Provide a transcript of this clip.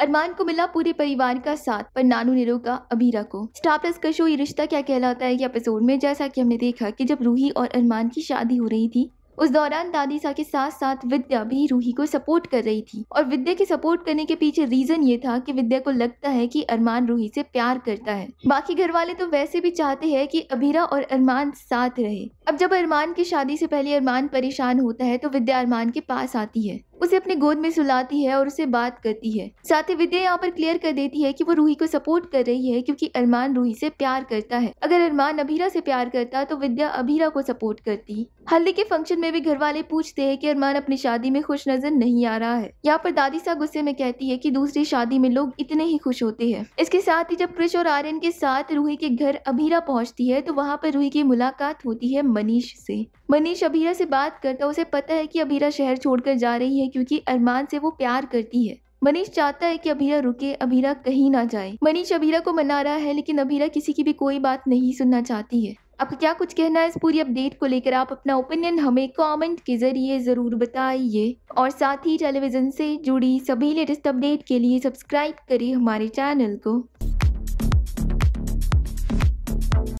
अरमान को मिला पूरे परिवार का साथ पर नानू ने रोका अमीरा को स्टार प्लस का शो ये रिश्ता क्या कहलाता है एपिसोड में जैसा कि हमने देखा कि जब रूही और अरमान की शादी हो रही थी उस दौरान दादी सा के साथ साथ विद्या भी रूही को सपोर्ट कर रही थी और विद्या के सपोर्ट करने के पीछे रीजन ये था कि विद्या को लगता है कि अरमान रूही से प्यार करता है बाकी घर वाले तो वैसे भी चाहते हैं कि अबीरा और अरमान साथ रहे अब जब अरमान की शादी से पहले अरमान परेशान होता है तो विद्या अरमान के पास आती है उसे अपने गोद में सुलाती है और उसे बात करती है साथ ही विद्या यहाँ पर क्लियर कर देती है कि वो रूही को सपोर्ट कर रही है क्योंकि अरमान रूही से प्यार करता है अगर अरमान अभीरा से प्यार करता तो विद्या अभीरा को सपोर्ट करती हल्दी के फंक्शन में भी घर वाले पूछते हैं कि अरमान अपनी शादी में खुश नजर नहीं आ रहा है यहाँ पर दादी सा गुस्से में कहती है कि दूसरी शादी में लोग इतने ही खुश होते हैं इसके साथ ही जब कृष और आर्यन के साथ रूही के घर अभीरा पहुँचती है तो वहाँ पर रूही की मुलाकात होती है मनीष से मनीष अभीरा से बात करता उसे पता है की अभीरा शहर छोड़कर जा रही है है क्योंकि अरमान से वो प्यार करती है मनीष चाहता है कि अभीरा रुके अभीरा कहीं ना जाए मनीष अभीरा को मना रहा है लेकिन अभीरा किसी की भी कोई बात नहीं सुनना चाहती है अब क्या कुछ कहना है इस पूरी अपडेट को लेकर आप अपना ओपिनियन हमें कमेंट के जरिए ज़रूर बताइए और साथ ही टेलीविज़न से जुड़ी सभी लेटेस्ट अपडेट के लिए सब्सक्राइब करें हमारे चैनल को